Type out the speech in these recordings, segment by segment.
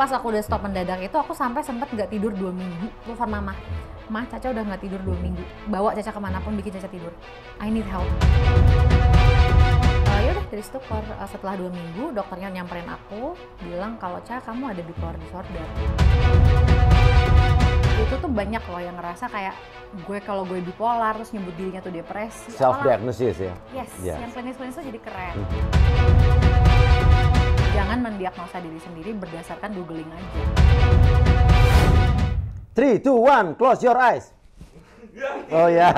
pas aku udah stop mendadak itu aku sampai sempet nggak tidur dua minggu telepon mama mah Caca udah nggak tidur dua minggu bawa Caca kemana pun bikin Caca tidur I need help eh, yaudah dari situ eh, setelah dua minggu dokternya nyamperin aku bilang kalau Caca kamu ada bipolar disorder itu tuh banyak loh yang ngerasa kayak gue kalau gue bipolar terus nyebut dirinya tuh depresi self diagnosis ya yes, yes. yang klinis-klinis tuh jadi keren hmm. Jangan mendiagnosa diri sendiri berdasarkan googling aja. 3, 2, 1, close your eyes. Oh ya.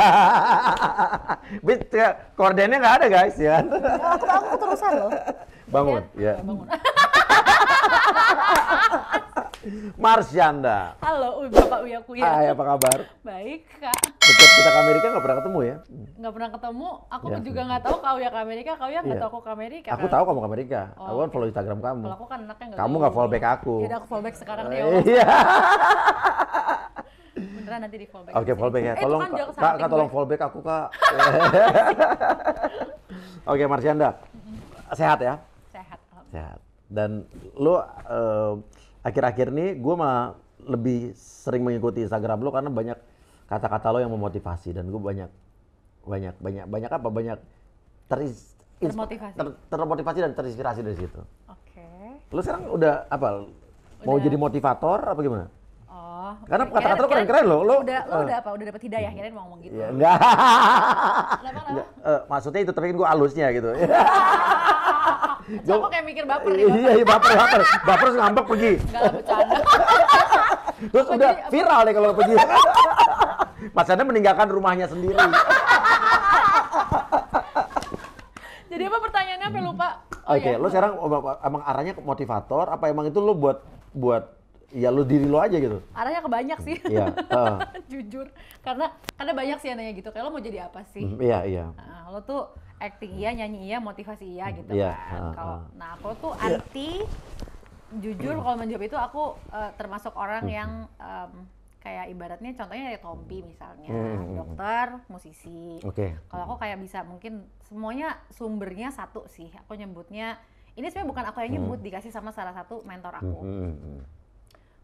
Bis kordennya nggak ada guys ya. Iya, aku, aku terusan loh. Bangun, iya. ya. Yeah. Bangun. Marsyanda. Halo Bapak Uya Kuya. Hai, apa kabar? Baik, Kak. Betul, kita ke Amerika nggak pernah ketemu ya? Nggak pernah ketemu. Aku ya. juga nggak tahu kau ya ke Amerika, kau yang nggak ya. tahu aku ke Amerika. Aku kan? tahu kamu ke Amerika. Oh. Aku kan follow Instagram kamu. Kalau aku kan anaknya nggak Kamu nggak follow back aku. Jadi aku follow back sekarang deh. Iya. Beneran nanti di follow back. Oke, okay, follow back ya. Eh, tolong, eh, kan kak, kak, tolong follow back aku, Kak. Iya, oke, Marsyanda. Sehat ya? Sehat. Sehat. Dan lu... Uh, akhir-akhir ini gue mah lebih sering mengikuti Instagram lo karena banyak kata-kata lo yang memotivasi dan gue banyak banyak banyak banyak apa banyak teris, termotivasi ter, termotivasi dan terinspirasi dari situ. Oke. Okay. Lo sekarang udah apa? Udah. Mau jadi motivator apa gimana? Oh. Karena kata kata-kata lo keren-keren lo. Lo udah lo uh, udah apa? Udah dapet hidayah kira mau ngomong gitu. Iya, enggak. Kenapa, kenapa? Uh, maksudnya itu tapi kan gue alusnya gitu. Cowok gua... kayak mikir baper nih. Iya, iya baper, baper. Baper ngambek pergi. Enggak bercanda. Terus udah viral deh kalau pergi. Mas Anda meninggalkan rumahnya sendiri. Jadi apa pertanyaannya sampai lupa? Oh Oke, okay, iya. lo sekarang emang arahnya motivator apa emang itu lo buat buat ya lo diri lo aja gitu? Arahnya ke banyak sih. Iya. Uh. Jujur, karena karena banyak sih yang nanya gitu. Kayak lo mau jadi apa sih? Mm, iya iya. Nah, lo tuh acting iya, nyanyi iya, motivasi iya gitu yeah. kan. Kalau nah aku tuh iya. anti jujur kalau menjawab itu aku uh, termasuk orang hmm. yang um, kayak ibaratnya contohnya kayak Tompi misalnya hmm, hmm, dokter musisi okay. kalau aku kayak bisa mungkin semuanya sumbernya satu sih aku nyebutnya ini sebenarnya bukan aku yang nyebut dikasih sama salah satu mentor aku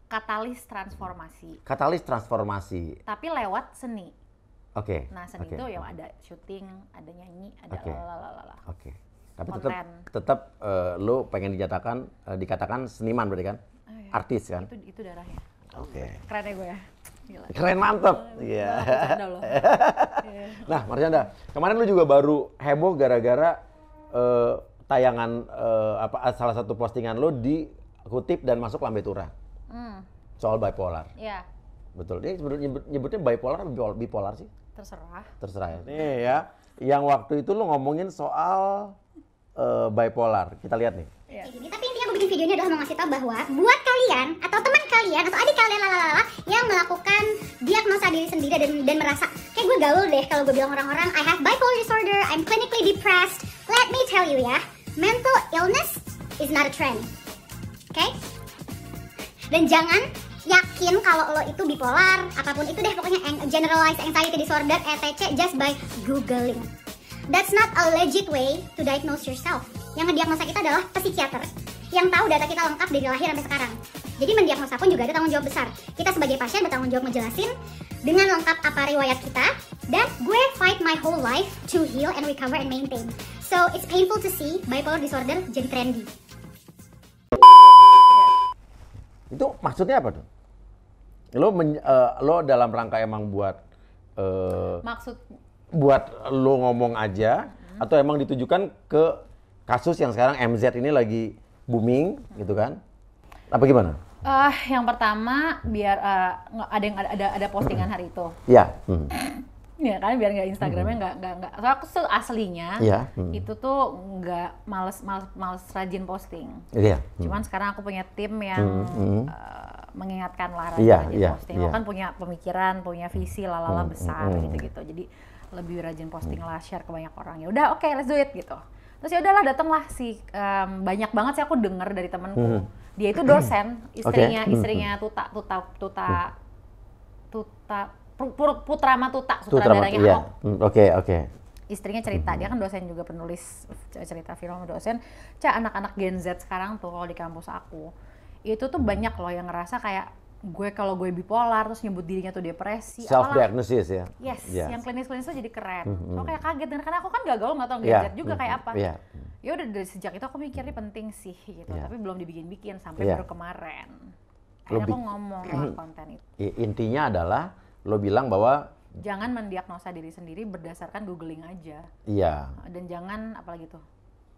katalis transformasi katalis transformasi tapi lewat seni Oke. Okay. Nah seni okay. itu yang ada syuting, ada nyanyi, ada okay. lalalala. Oke. Okay. Tapi tetap tetap uh, eh, lo pengen dijatakan, uh, dikatakan seniman berarti kan? Oh, iya. Artis kan? Itu itu darahnya. Oke. Okay. Keren ya gue ya. Gila. Keren mantep. Oh, iya. Yeah. nah, Marjanda, kemarin lo juga baru heboh gara-gara uh, tayangan uh, apa salah satu postingan lu dikutip dan masuk lambe tura. Hmm. Soal bipolar. Iya. Yeah. Betul. Dia nyebutnya bipolar atau bipolar sih? Terserah. Terserah ya. Nih ya, yang waktu itu lo ngomongin soal uh, bipolar. Kita lihat nih. Ya. tapi intinya begini bikin videonya adalah mau ngasih tau bahwa buat kalian atau teman kalian atau adik kalian lalala yang melakukan diagnosa diri sendiri dan, dan merasa kayak gue gaul deh kalau gue bilang orang-orang I have bipolar disorder, I'm clinically depressed. Let me tell you ya, mental illness is not a trend. Oke? Okay? Dan jangan yakin kalau lo itu bipolar, apapun itu deh pokoknya generalized anxiety disorder ETC just by googling. That's not a legit way to diagnose yourself. Yang ngediagnosa kita adalah psikiater yang tahu data kita lengkap dari lahir sampai sekarang. Jadi mendiagnosa pun juga ada tanggung jawab besar. Kita sebagai pasien bertanggung jawab menjelaskan dengan lengkap apa riwayat kita dan gue fight my whole life to heal and recover and maintain. So it's painful to see bipolar disorder jadi trendy. Itu maksudnya apa tuh? lo men, uh, lo dalam rangka emang buat uh, maksud buat lo ngomong aja hmm. atau emang ditujukan ke kasus yang sekarang MZ ini lagi booming hmm. gitu kan apa gimana uh, yang pertama biar uh, ada yang ada ada postingan hari itu ya hmm. ya kan biar nggak Instagramnya nggak hmm. nggak nggak so aku tuh aslinya ya. hmm. itu tuh nggak males males males rajin posting iya. Hmm. cuman sekarang aku punya tim yang hmm. Uh, mengingatkan lah iya, rajin iya, yeah, posting. Yeah. Lo kan punya pemikiran, punya visi lalala hmm, hmm besar hmm, gitu-gitu. Hmm. Jadi lebih rajin posting lah, share ke banyak orang. Ya udah, oke, okay, let's do it gitu. Terus ya udahlah datanglah si um, banyak banget sih aku dengar dari temenku. Hmm. Dia itu dosen, istrinya okay. istrinya tuta tuta tuta tuta putra matuta sutradaranya iya. Oke, oke. istrinya cerita dia kan dosen juga penulis cerita film dosen Cak anak-anak Gen Z sekarang tuh kalau di kampus aku itu tuh banyak loh yang ngerasa kayak gue kalau gue bipolar terus nyebut dirinya tuh depresi self diagnosis ya yes, yes. yang klinis klinis tuh jadi keren mm-hmm. lo mm-hmm. kayak kaget karena aku kan gagal nggak tau iya, gadget yeah. juga kayak mm-hmm. apa yeah. ya udah dari sejak itu aku mikirnya penting sih gitu yeah. tapi belum dibikin bikin sampai yeah. baru kemarin akhirnya aku ngomong konten itu intinya adalah lo bilang bahwa jangan mendiagnosa diri sendiri berdasarkan googling aja iya yeah. dan jangan apalagi tuh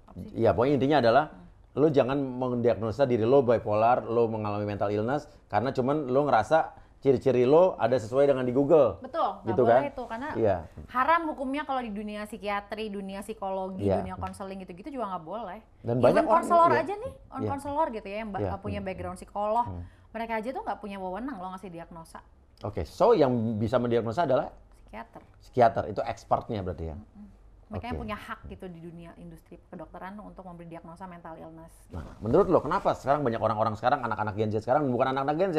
apa yeah, iya pokoknya intinya adalah hmm lo jangan mendiagnosa diri lo bipolar, lo mengalami mental illness karena cuman lo ngerasa ciri-ciri lo ada sesuai dengan di Google. Betul, gitu kan? itu karena yeah. haram hukumnya kalau di dunia psikiatri, dunia psikologi, yeah. dunia konseling gitu-gitu juga nggak boleh. Dan Even banyak gitu konselor ya. aja nih, iya. on konselor gitu ya yang yeah. punya hmm. background psikolog, hmm. mereka aja tuh nggak punya wewenang lo ngasih diagnosa. Oke, okay, so yang bisa mendiagnosa adalah psikiater. Psikiater itu expertnya berarti ya. Mm -hmm. Mereka okay. punya hak gitu di dunia industri kedokteran untuk memberi diagnosa mental illness. Gitu. Nah, menurut lo kenapa sekarang banyak orang-orang sekarang anak-anak Gen Z sekarang bukan anak-anak Gen Z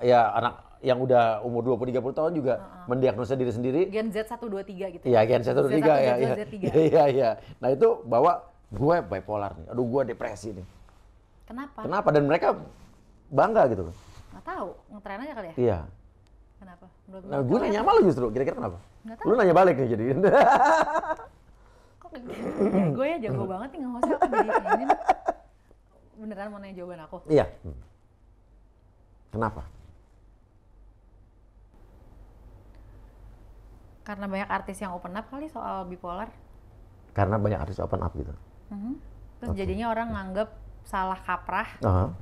ya anak yang udah umur 20 30 tahun juga uh -huh. mendiagnosa diri sendiri. Gen Z tiga gitu. Iya, ya? Gen Z 3 ya. ya. Iya, iya. Ya. Nah, itu bawa gue bipolar nih. Aduh, gue depresi nih. Kenapa? Kenapa dan mereka bangga gitu loh. Enggak tahu, ngetren aja kali ya? Iya. Kenapa? Menurut nah, gue nanya malu lu justru, kira-kira kenapa? Gak tahu. Lu nanya balik nih jadi. gue ya jago banget nih nge aku beneran mau nanya jawaban aku iya kenapa karena banyak artis yang open up kali soal bipolar karena banyak artis open up gitu mm-hmm. terus okay. jadinya orang nganggep salah kaprah uh-huh.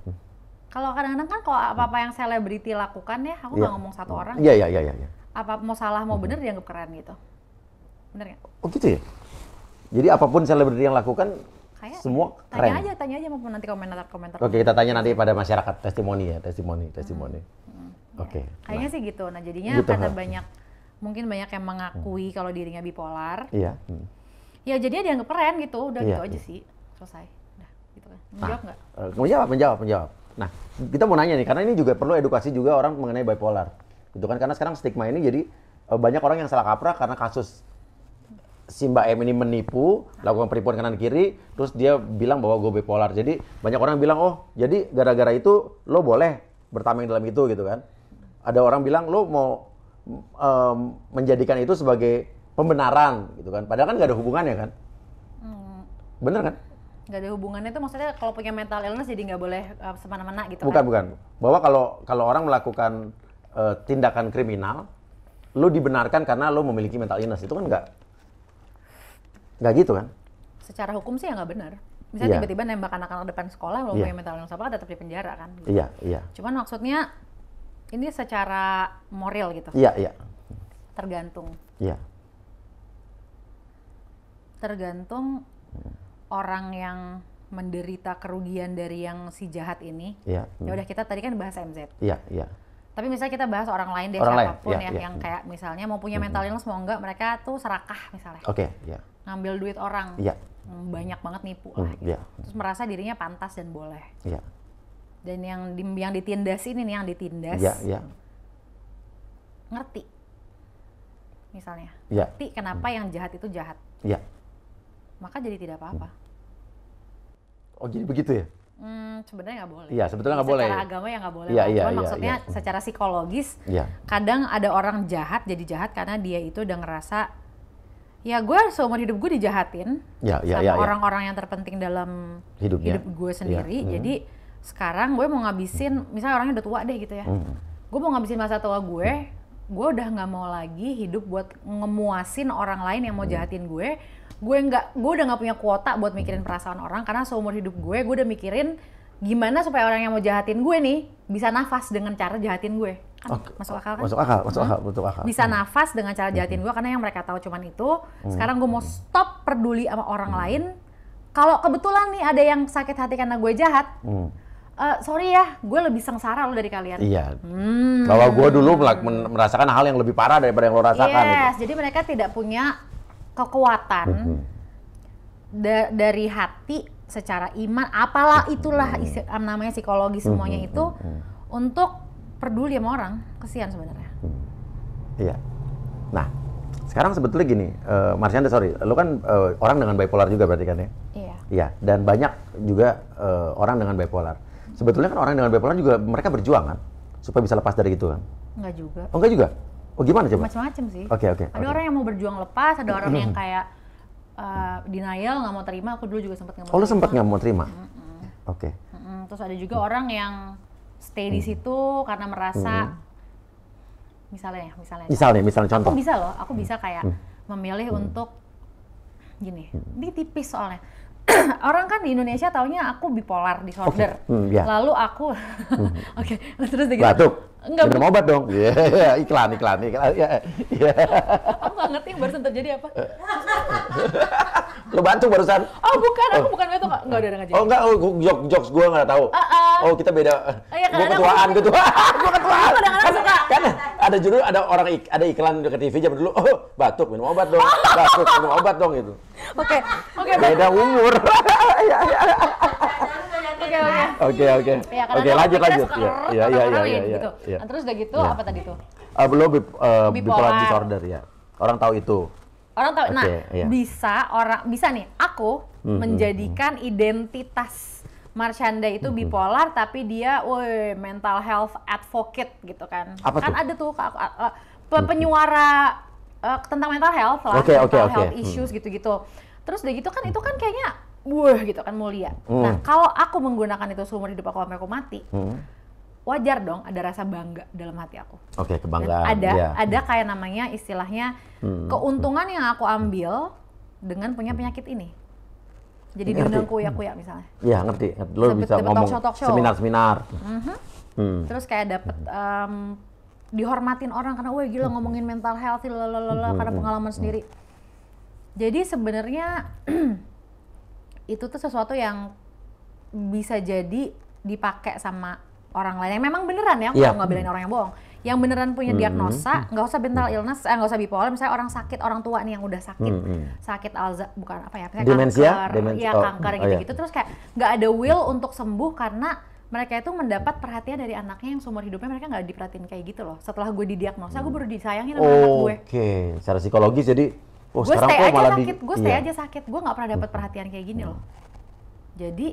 kalau kadang-kadang kan kalau apa-apa yang selebriti lakukan ya aku nggak yeah. ngomong satu orang iya iya, iya iya iya apa mau salah mau bener dianggap keren gitu bener nggak oh gitu ya jadi apapun selebriti yang lakukan Kayak, semua tanya keren. aja, tanya aja maupun nanti komentar-komentar. Oke, kita tanya nanti pada masyarakat testimoni ya, testimoni, hmm. testimoni. Hmm. Hmm. Oke. Okay. Iya. Kayaknya nah. sih gitu. Nah, jadinya gitu, karena banyak mungkin banyak yang mengakui hmm. kalau dirinya bipolar. Iya. Hmm. Ya jadinya dia dianggap keren gitu, udah iya, gitu aja iya. sih. Selesai. udah gitu kan. Ah. Menjawab nggak? Nah, eh, gak? menjawab, menjawab, menjawab. Nah, kita mau nanya nih karena ini juga perlu edukasi juga orang mengenai bipolar. Gitu kan karena sekarang stigma ini jadi eh, banyak orang yang salah kaprah karena kasus si Mbak M ini menipu, lakukan penipuan kanan kiri, terus dia bilang bahwa gue bipolar. Jadi banyak orang bilang, oh jadi gara-gara itu lo boleh bertameng dalam itu gitu kan. Ada orang bilang lo mau um, menjadikan itu sebagai pembenaran gitu kan. Padahal kan gak ada hubungannya kan. Hmm. Bener kan? Gak ada hubungannya itu maksudnya kalau punya mental illness jadi nggak boleh uh, semena-mena gitu bukan, kan? Bukan, bukan. Bahwa kalau kalau orang melakukan uh, tindakan kriminal, lo dibenarkan karena lo memiliki mental illness. Itu kan nggak Nggak gitu kan? Secara hukum sih ya nggak benar. Misalnya yeah. tiba-tiba nembak anak-anak depan sekolah, lo yeah. mental yang sama tetap di penjara kan? Gitu. Iya, gitu. yeah, iya. Yeah. Cuman maksudnya ini secara moral gitu. Iya, yeah, iya. Yeah. Tergantung. Iya. Yeah. Tergantung orang yang menderita kerugian dari yang si jahat ini. Iya. Ya hmm. udah kita tadi kan bahas MZ. Iya, iya. Tapi misalnya kita bahas orang lain deh orang siapapun lain. Iya, ya, iya. yang ya. kayak misalnya mau punya hmm, mental hmm. illness mau enggak mereka tuh serakah misalnya. Oke, okay, iya ngambil duit orang. Iya. Hmm, banyak banget nipu lah. Gitu. Terus merasa dirinya pantas dan boleh. Iya. Dan yang di, yang ditindas ini nih yang ditindas. Iya, iya. Ngerti. Misalnya. ya. Ngerti kenapa hmm. yang jahat itu jahat. Iya. Maka jadi tidak apa-apa. Hmm. Oh, jadi begitu ya? Hmm, sebenarnya nggak boleh. Iya, sebetulnya nggak boleh. Secara ya? agama ya nggak boleh. Iya, iya, iya, maksudnya ya. secara psikologis, ya. kadang ada orang jahat jadi jahat karena dia itu udah ngerasa ya gue seumur hidup gue dijahatin ya, ya, sama ya, ya. orang-orang yang terpenting dalam Hidupnya. hidup gue ya, sendiri. Ya. Hmm. Jadi sekarang gue mau ngabisin, misalnya orangnya udah tua deh gitu ya, hmm. gue mau ngabisin masa tua gue, gue udah nggak mau lagi hidup buat ngemuasin orang lain yang mau hmm. jahatin gue. Gue nggak, gue udah nggak punya kuota buat mikirin perasaan orang karena seumur hidup gue, gue udah mikirin gimana supaya orang yang mau jahatin gue nih bisa nafas dengan cara jahatin gue. Kan, okay. Masuk akal kan? Masuk akal, masuk akal, masuk akal. Bisa hmm. nafas dengan cara hmm. jahatin hmm. gue karena yang mereka tahu cuman itu. Hmm. Sekarang gue mau hmm. stop peduli sama orang hmm. lain. Kalau kebetulan nih ada yang sakit hati karena gue jahat, hmm. uh, sorry ya, gue lebih sengsara lo dari kalian. Iya. Hmm. Bahwa gue dulu merasakan hal yang lebih parah daripada yang lo rasakan. Yes, gitu. jadi mereka tidak punya kekuatan hmm. da dari hati secara iman apalah iya. itulah isi, iya. namanya psikologi semuanya hmm, hmm, itu hmm, untuk peduli sama orang kesian sebenarnya iya nah sekarang sebetulnya gini uh, Marsyanda sorry lu kan uh, orang dengan bipolar juga berarti kan ya iya iya dan banyak juga uh, orang dengan bipolar sebetulnya kan orang dengan bipolar juga mereka berjuang kan supaya bisa lepas dari itu kan enggak juga oh enggak juga oh gimana coba macam-macam sih oke okay, oke okay, ada okay. orang yang mau berjuang lepas ada orang yang kayak Eh, denial nggak mau terima aku dulu juga sempat nggak mau oh lu sempat nggak mau terima mm -mm. oke okay. mm -mm. terus ada juga mm. orang yang stay di hmm. situ karena merasa mm. misalnya misalnya misalnya misalnya contoh aku bisa loh aku bisa hmm. kayak mm. memilih mm. untuk gini hmm. ini tipis soalnya orang kan di Indonesia taunya aku bipolar disorder. Okay. Mm, yeah. Lalu aku oke, okay. terus gitu. Batuk. Enggak minum obat dong. Iya, yeah, iklan, iklan, iklan. Yeah, yeah. aku nggak ngerti yang barusan terjadi apa. Lo bantu barusan? Oh bukan, aku oh. bukan itu nggak nggak ada ngajarin. Oh enggak, oh, jok jokes gue nggak tahu. Uh, uh. Oh kita beda. Uh, ya, gue ketuaan, ketuaan, gue ketuaan. Kadang-kadang kan suka. Kan ada judul, ada orang ik ada iklan ke TV zaman dulu. Oh batuk minum obat dong, batuk minum obat dong gitu. Oke, okay. oke. Okay, beda umur. Iya, iya. iya oke oke. Oke oke. Iya, oke lanjut lanjut. ya ya ya ya ya ya terus udah gitu iya. apa tadi tuh? Uh, belum uh, bipolar. bipolar disorder ya. Orang tahu itu. Orang tahu. Okay, nah, iya. bisa orang bisa nih aku hmm, hmm menjadikan hmm. identitas Marchanda itu hmm, hmm. bipolar hmm. tapi dia woi mental health advocate gitu kan. Apa kan tuh? ada tuh penyuara uh, tentang mental health lah, okay, mental okay, health okay. issues gitu-gitu. Hmm. Terus udah gitu kan itu kan kayaknya wah gitu kan mulia. Hmm. Nah, kalau aku menggunakan itu seumur hidup aku sampai aku mati, hmm. wajar dong ada rasa bangga dalam hati aku. Oke, okay, kebanggaan. Dan ada ya. ada kayak namanya istilahnya hmm. keuntungan yang aku ambil dengan punya penyakit ini. Jadi diundang kuya-kuya hmm. misalnya. Iya, ngerti. Lo Sebet, bisa ngomong seminar-seminar. -hmm. hmm. Terus kayak dapet um, dihormatin orang karena wah gila hmm. ngomongin mental health, lalala, hmm. karena pengalaman sendiri. Jadi sebenarnya itu tuh sesuatu yang bisa jadi dipakai sama orang lain yang memang beneran ya yeah. kalau iya. nggak belain orang yang bohong yang beneran punya hmm. diagnosa nggak mm -hmm. usah mental hmm. illness eh, nggak eh, usah bipolar misalnya orang sakit orang tua nih yang udah sakit mm -hmm. sakit alza bukan apa ya misalnya demensia, kanker demensia. ya kanker oh, gitu gitu oh, terus kayak nggak ada will untuk sembuh karena mereka itu mendapat perhatian dari anaknya yang seumur hidupnya mereka nggak diperhatiin kayak gitu loh setelah gue didiagnosa gue baru disayangin sama oh, anak gue oke secara psikologis jadi Oh, gue stay iya. aja sakit, gue stay aja sakit, gue nggak pernah dapat perhatian kayak gini loh. Jadi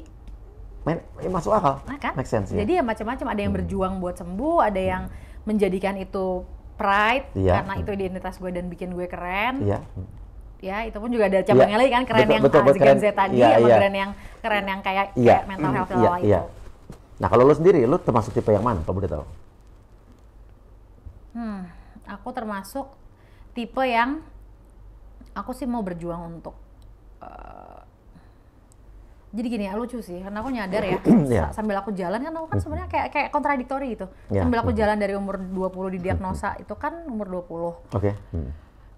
Men, ya masuk akal, nah, kan? make sense. Iya. Jadi ya macam-macam, ada yang hmm. berjuang buat sembuh, ada yang hmm. menjadikan itu pride ya. karena hmm. itu identitas gue dan bikin gue keren. Iya. Ya, itu pun juga ada cabangnya ya. lagi kan keren betul, yang betul, betul, keren. Z tadi ya, sama ya. keren yang keren yang kayak, ya. kayak mental health hmm. iya. itu. Nah, kalau lo sendiri, lo termasuk tipe yang mana? Kalau boleh tahu? Hmm, aku termasuk tipe yang aku sih mau berjuang untuk uh, jadi gini ya lucu sih karena aku nyadar ya yeah. Ya. sambil aku jalan kan aku kan sebenarnya kayak kayak kontradiktori gitu yeah. sambil aku jalan dari umur 20 di diagnosa itu kan umur 20 oke okay. Mm.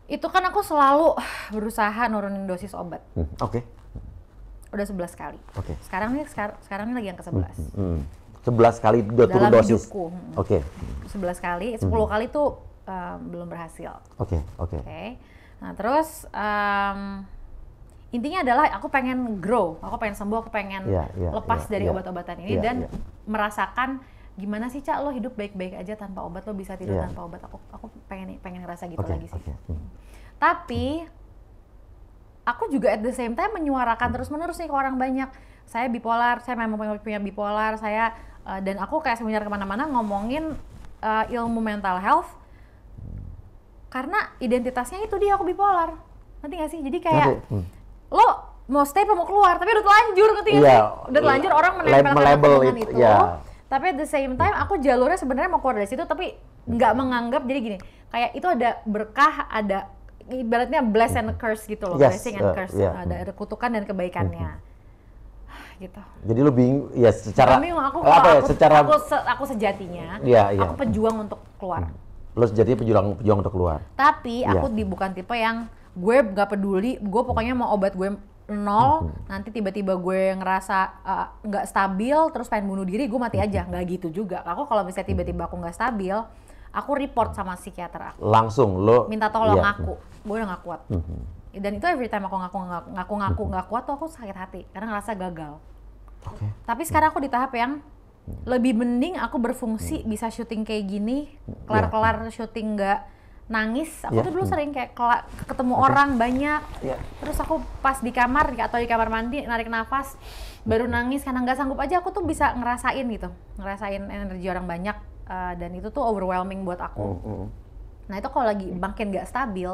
itu kan aku selalu berusaha nurunin dosis obat mm, oke okay. udah 11 kali oke okay. sekarang nih sekar sekarang nih lagi yang ke 11 hmm. Hmm. 11 kali udah turun dosis mm. oke okay. 11 kali 10 hmm. kali tuh um, belum berhasil oke okay. oke okay. okay Nah terus um, intinya adalah aku pengen grow, aku pengen sembuh, aku pengen yeah, yeah, lepas yeah, dari yeah. obat-obatan ini yeah, dan yeah. merasakan gimana sih cak lo hidup baik-baik aja tanpa obat lo bisa tidur yeah. tanpa obat. Aku aku pengen pengen ngerasa gitu okay, lagi sih. Okay. Hmm. Tapi aku juga at the same time menyuarakan hmm. terus-menerus nih ke orang banyak. Saya bipolar, saya memang punya bipolar, saya uh, dan aku kayak seminar kemana-mana ngomongin uh, ilmu mental health karena identitasnya itu dia aku bipolar nanti gak sih jadi kayak hmm. lo mau stay apa mau keluar tapi udah telanjur ngerti yeah, sih udah telanjur orang menempel label it, itu yeah. tapi at the same time aku jalurnya sebenarnya mau keluar dari situ tapi nggak menganggap jadi gini kayak itu ada berkah ada ibaratnya bless and curse gitu loh yes, blessing and uh, curse yeah. ada, ada kutukan dan kebaikannya hmm, hmm. Ah, gitu. Jadi lu bingung ya secara bingung aku, apa ya, aku, secara aku, se, aku sejatinya yeah, yeah. aku pejuang untuk keluar. Hmm lo sejatinya pejuang pejuang untuk keluar tapi ya. aku di bukan tipe yang gue gak peduli gue pokoknya mau obat gue nol hmm. nanti tiba-tiba gue ngerasa nggak eh, uh, stabil terus pengen bunuh diri gue mati aja nggak gitu juga aku kalau misalnya tiba-tiba aku nggak stabil aku report sama psikiater aku langsung lo minta tolong iya. aku gue udah nggak kuat hmm. dan itu every time aku ngaku ngaku ngaku nggak kuat tuh aku sakit hati karena ngerasa gagal okay. tapi sekarang aku di tahap yang lebih mending aku berfungsi hmm. bisa syuting kayak gini kelar-kelar yeah. syuting nggak nangis aku yeah. tuh dulu hmm. sering kayak ketemu okay. orang banyak yeah. terus aku pas di kamar atau di kamar mandi narik nafas baru hmm. nangis karena nggak sanggup aja aku tuh bisa ngerasain gitu ngerasain energi orang banyak uh, dan itu tuh overwhelming buat aku hmm. hmm. nah itu kalau lagi makin nggak stabil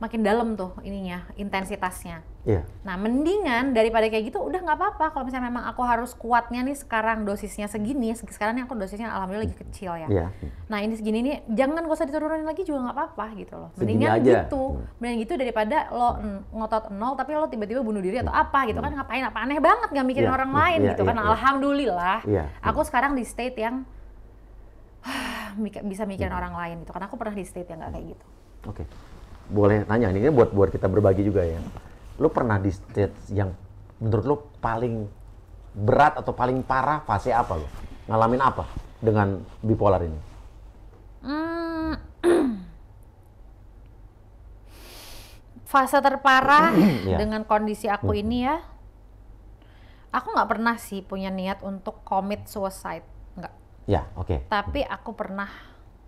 makin dalam tuh ininya intensitasnya. Iya. Nah mendingan daripada kayak gitu udah nggak apa-apa kalau misalnya memang aku harus kuatnya nih sekarang dosisnya segini sekarang ini aku dosisnya alhamdulillah lagi kecil ya. Iya. Nah ini segini nih jangan gak usah diturunin lagi juga nggak apa-apa gitu loh. Mendingan gitu, mendingan gitu daripada lo ngotot nol tapi lo tiba-tiba bunuh diri atau apa gitu kan ngapain apa aneh banget nggak mikirin iya. orang lain iya, gitu kan. Iya, iya. alhamdulillah iya. aku sekarang di state yang bisa mikirin orang lain gitu karena aku pernah di state yang nggak kayak gitu. Oke. Okay boleh nanya ini kan buat buat kita berbagi juga ya. Lu pernah di stage yang menurut lu paling berat atau paling parah fase apa lo? Ngalamin apa dengan bipolar ini? Hmm. fase terparah yeah. Iya. dengan kondisi aku hmm. ini ya. Aku nggak pernah sih punya niat untuk commit suicide, nggak. Ya, yeah, oke. Okay. Tapi aku pernah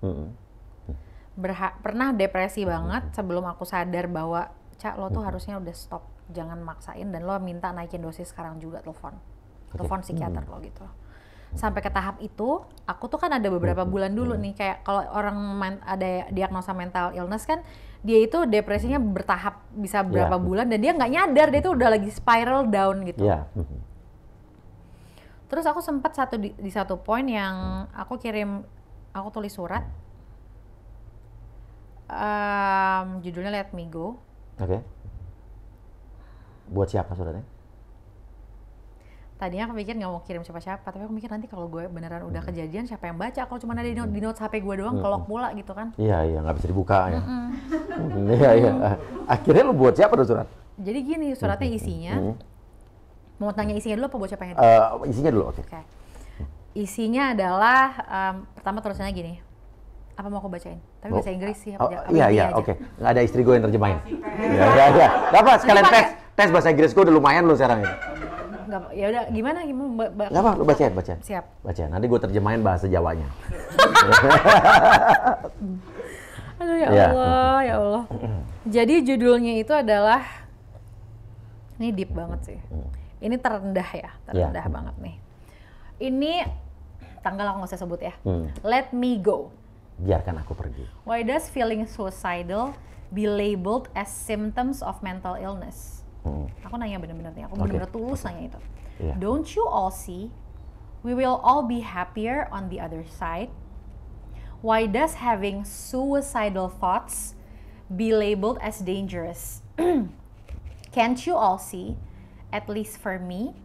hmm berha pernah depresi hmm. banget sebelum aku sadar bahwa cak lo tuh hmm. harusnya udah stop jangan maksain dan lo minta naikin dosis sekarang juga telepon telepon psikiater hmm. lo gitu sampai ke tahap itu aku tuh kan ada beberapa bulan dulu nih kayak kalau orang men ada diagnosa mental illness kan dia itu depresinya bertahap bisa iya. berapa yeah. bulan dan dia nggak nyadar dia tuh udah lagi spiral down gitu yeah. terus aku sempat satu di, di satu poin yang aku kirim aku tulis surat um, judulnya Let Me Go. Oke. Okay. Buat siapa suratnya? Tadinya aku pikir nggak mau kirim siapa-siapa, tapi aku mikir nanti kalau gue beneran udah hmm. kejadian siapa yang baca? Kalau cuma ada di note, di hmm. notes HP gue doang, hmm. kelok pula gitu kan? Iya iya nggak bisa dibuka ya. Hmm. Iya iya. Akhirnya lu buat siapa tuh surat? Jadi gini suratnya isinya. Mau tanya isinya dulu apa buat siapa yang? Uh, isinya dulu oke. Okay. Okay. Isinya adalah um, pertama tulisannya gini. Apa mau aku bacain? Tapi oh. bahasa Inggris sih. Oh, ya, iya, iya, oke. Okay. Nggak ada istri gue yang terjemahin. Iya, iya, iya. Dapat sekalian tes. Tes bahasa Inggris gue udah lumayan loh sekarang ini. ya udah gimana gimana apa, lu bacain, bacain. Siap. Bacain. Nanti gue terjemahin bahasa Jawanya. Aduh ya iya. Allah, ya, ya Allah. Jadi judulnya itu adalah ini deep banget sih. Hmm. Ini terendah ya, iya. terendah ya. banget nih. Ini tanggal aku nggak usah sebut ya. Hmm. Let me go. biarkan aku pergi. Why does feeling suicidal be labeled as symptoms of mental illness? Hmm. Aku nanya bener-bener nih, aku okay. bener-bener tulus okay. nanya itu. Yeah. Don't you all see we will all be happier on the other side? Why does having suicidal thoughts be labeled as dangerous? Can't you all see, at least for me,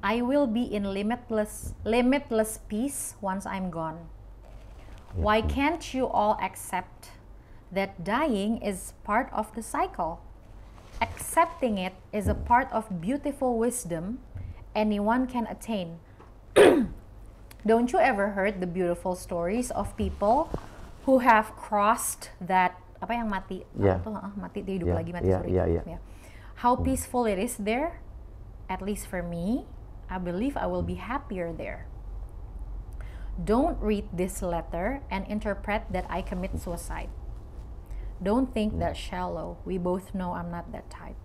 I will be in limitless limitless peace once I'm gone. Why can't you all accept that dying is part of the cycle? Accepting it is a part of beautiful wisdom anyone can attain. Don't you ever heard the beautiful stories of people who have crossed that apa yang mati? Yeah. Ah, mati dia hidup yeah. lagi mati yeah. sorry. Yeah. Yeah. yeah. How mm. peaceful it is there? At least for me, I believe I will be happier there. Don't read this letter and interpret that I commit suicide. Don't think that shallow. We both know I'm not that type.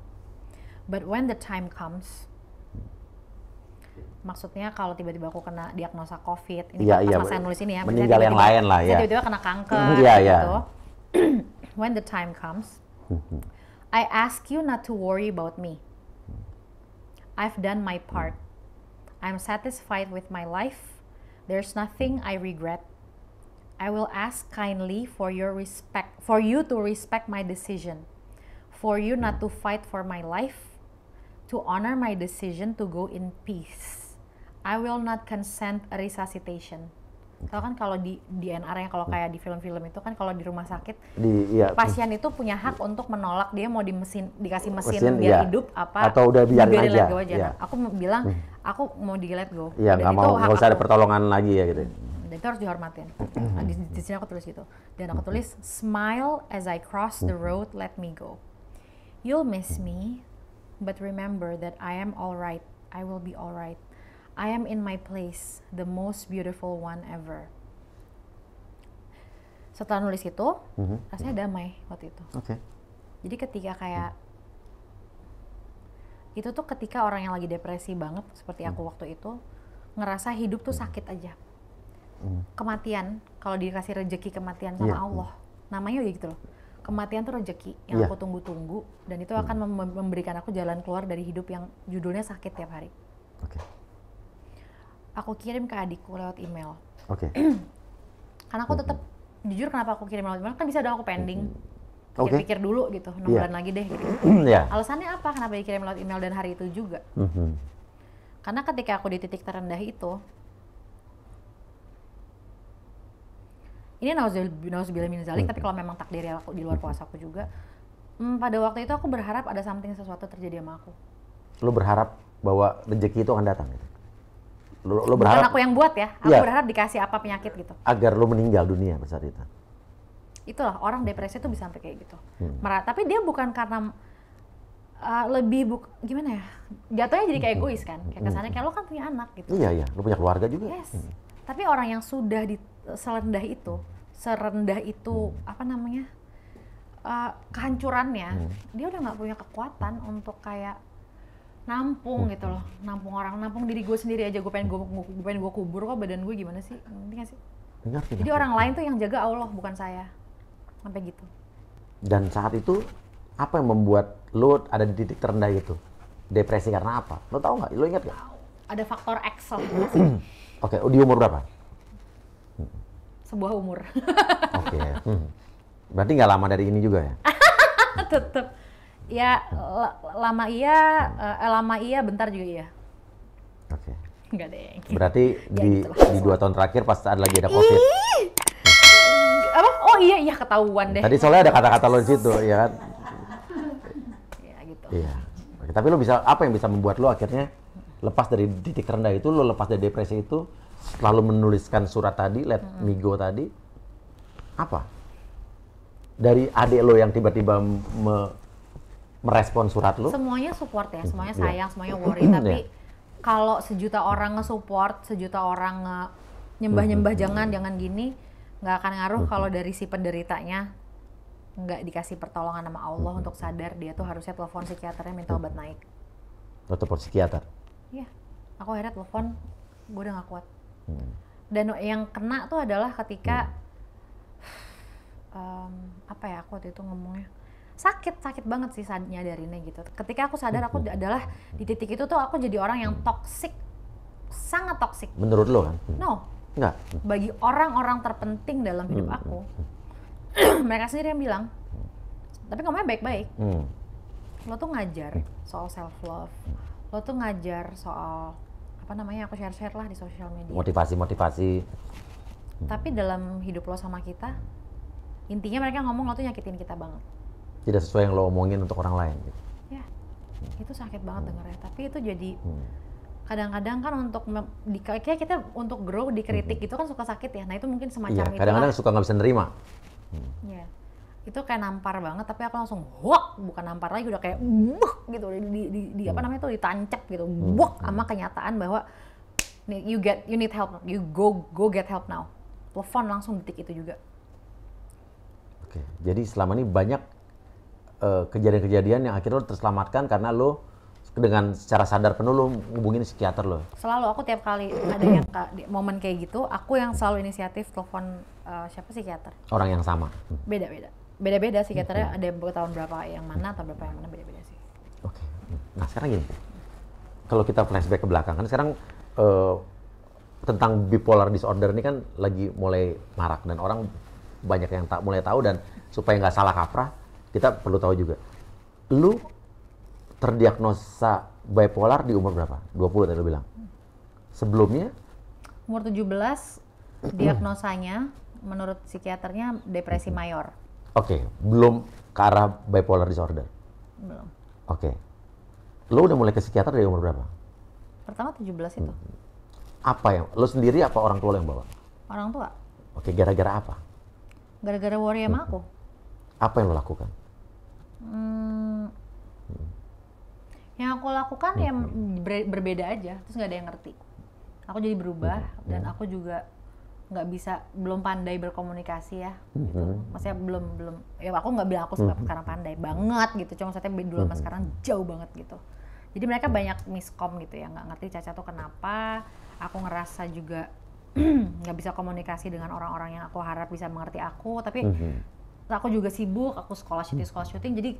But when the time comes, maksudnya kalau tiba-tiba aku kena diagnosa COVID, ini yeah, pas yeah. saya nulis ini ya, meninggal tiba -tiba, yang lain lah ya. Tiba-tiba kena kanker mm, yeah, iya. gitu. Yeah. when the time comes, I ask you not to worry about me. I've done my part. I'm satisfied with my life There's nothing I regret. I will ask kindly for your respect for you to respect my decision, for you not to fight for my life, to honor my decision to go in peace. I will not consent a resuscitation. Kalau kan kalau di di yang kalau hmm. kayak di film-film itu kan kalau di rumah sakit di, iya. Hmm. pasien itu punya hak untuk menolak dia mau di mesin dikasih mesin, mesin biar iya. hidup apa atau udah biar aja. aja. Iya. aku bilang hmm. aku mau di let go. Iya, nggak mau nggak usah aku. ada pertolongan lagi ya gitu. Dan itu harus dihormatin. di, di sini aku tulis gitu. Dan aku tulis smile as I cross the road let me go. You'll miss me, but remember that I am alright. I will be alright. I am in my place, the most beautiful one ever. Setelah nulis itu, mm-hmm. rasanya damai waktu itu. Oke. Okay. Jadi ketika kayak mm. itu tuh ketika orang yang lagi depresi banget seperti mm. aku hmm. waktu itu ngerasa hidup tuh hmm. sakit aja. Mm. Kematian kalau dikasih rejeki kematian sama yeah. Hmm. Allah, namanya udah gitu loh. Kematian tuh rejeki yang yeah. aku tunggu-tunggu dan itu akan memberikan aku jalan keluar dari hidup yang judulnya sakit tiap hari. Oke. Okay aku kirim ke adikku lewat email. Oke. Okay. Karena aku tetap jujur kenapa aku kirim lewat email kan bisa dong aku pending. Pikir-pikir dulu gitu, enam yeah. bulan lagi deh gitu. yeah. Iya. Alasannya apa kenapa dikirim lewat email dan hari itu juga? Mm-hmm. Karena ketika aku di titik terendah itu ini harus min zalik, tapi mm-hmm. kalau memang takdir ya aku di luar kuasa mm-hmm. aku juga hmm, pada waktu itu aku berharap ada something sesuatu terjadi sama aku. Lo berharap bahwa rezeki itu akan datang gitu? Lo, lo berharap aku yang buat ya. Aku ya, berharap dikasih apa penyakit gitu. Agar lo meninggal dunia pada itu. Itulah orang depresi itu bisa sampai kayak gitu. Hmm. Merah, tapi dia bukan karena uh, lebih buk gimana ya? Jatuhnya jadi kayak hmm. egois kan. Kayak hmm. kesannya kayak lo kan punya anak gitu. Iya, iya. Lo punya keluarga juga. Yes. Hmm. Tapi orang yang sudah di serendah itu, serendah itu hmm. apa namanya? Uh, kehancurannya, hmm. dia udah nggak punya kekuatan untuk kayak nampung gitu hmm. loh nampung orang nampung diri gue sendiri aja gue pengen gue, pengen gue kubur kok badan gue gimana sih ngerti gak sih ngerti, jadi ngerti. orang lain tuh yang jaga Allah bukan saya sampai gitu dan saat itu apa yang membuat lo ada di titik terendah gitu depresi karena apa lo tau nggak lo ingat nggak ada faktor X lah oke di umur berapa sebuah umur oke okay. Hmm. berarti nggak lama dari ini juga ya tetep ya lama iya eh, eh, lama iya bentar juga iya oke okay. enggak deh gitu. berarti ya, di gitu di dua tahun terakhir pas ada lagi ada covid Ih! apa oh iya iya ketahuan deh tadi soalnya ada kata-kata lo di situ ya kan Iya gitu iya tapi lo bisa apa yang bisa membuat lo akhirnya lepas dari titik rendah itu lo lepas dari depresi itu lalu menuliskan surat tadi let me go tadi apa dari adik lo yang tiba-tiba me merespon surat lu? Semuanya support ya, semuanya iya. sayang, yeah. semuanya worry. Tapi yeah. kalau sejuta orang nge-support, sejuta orang nyembah-nyembah mm-hmm. jangan, jangan gini, nggak akan ngaruh mm-hmm. kalau dari si penderitanya nggak dikasih pertolongan sama Allah mm-hmm. untuk sadar dia tuh harusnya telepon psikiaternya minta obat naik. Lo telepon psikiater? Iya, aku akhirnya telepon, gue udah nggak kuat. Mm. Dan yang kena tuh adalah ketika hmm. um, apa ya aku waktu itu ngomongnya sakit sakit banget sih dari ini gitu ketika aku sadar aku adalah di titik itu tuh aku jadi orang yang toksik sangat toksik menurut lo kan no Enggak. bagi orang-orang terpenting dalam hidup hmm, aku hmm, hmm. mereka sendiri yang bilang tapi ngomongnya baik-baik lo tuh ngajar soal self love lo tuh ngajar soal apa namanya aku share-share lah di sosial media motivasi-motivasi tapi dalam hidup lo sama kita intinya mereka ngomong lo tuh nyakitin kita banget tidak sesuai yang lo omongin untuk orang lain gitu. Ya, hmm. itu sakit banget hmm. dengarnya. Tapi itu jadi hmm. kadang-kadang hmm. kan untuk di, kayak kita untuk grow dikritik hmm. itu kan suka sakit ya. Nah itu mungkin semacam ya, Kadang-kadang suka nggak bisa nerima. Hmm. Ya itu kayak nampar banget tapi aku langsung wok bukan nampar lagi udah kayak buk gitu di, di, di, di apa hmm. namanya itu ditancap gitu buk sama kenyataan bahwa you get you need help you go go get help now telepon langsung detik itu juga oke jadi selama ini banyak Eh, kejadian-kejadian uh, yang akhirnya lo terselamatkan karena lo dengan secara sadar penuh lo hubungin psikiater lo? Selalu aku tiap kali ada yang ke, momen kayak gitu, aku yang selalu inisiatif telepon uh, siapa psikiater. Orang yang sama. Beda-beda. Beda-beda psikiaternya hmm. ada tahun berapa yang mana atau berapa yang mana beda-beda sih. Oke. Okay. Nah, sekarang gini. Kalau kita flashback ke belakang kan sekarang uh, tentang bipolar disorder ini kan lagi mulai marak dan orang banyak yang tak mulai tahu dan supaya nggak salah kaprah kita perlu tahu juga. Lu terdiagnosa bipolar di umur berapa? 20 tadi lu bilang. Sebelumnya? Umur 17 diagnosanya menurut psikiaternya depresi mayor. Oke, okay. belum ke arah bipolar disorder. Belum. Oke. Okay. Lo udah mulai ke psikiater dari umur berapa? Pertama 17 itu. Hmm. Apa yang lo sendiri apa orang tua lo yang bawa? Orang tua. Oke, okay, gara-gara apa? Gara-gara worry sama hmm. aku. Apa yang lo lakukan? Hmm, yang aku lakukan hmm. yang ber berbeda aja terus nggak ada yang ngerti aku jadi berubah hmm. dan aku juga nggak bisa belum pandai berkomunikasi ya gitu. Hmm. maksudnya belum belum ya aku nggak bilang aku hmm. sekarang pandai banget gitu cuma maksudnya dulu sama hmm. sekarang jauh banget gitu jadi mereka banyak miskom gitu ya nggak ngerti Caca tuh kenapa aku ngerasa juga nggak bisa komunikasi dengan orang-orang yang aku harap bisa mengerti aku tapi aku juga sibuk aku sekolah syuting hmm. sekolah syuting jadi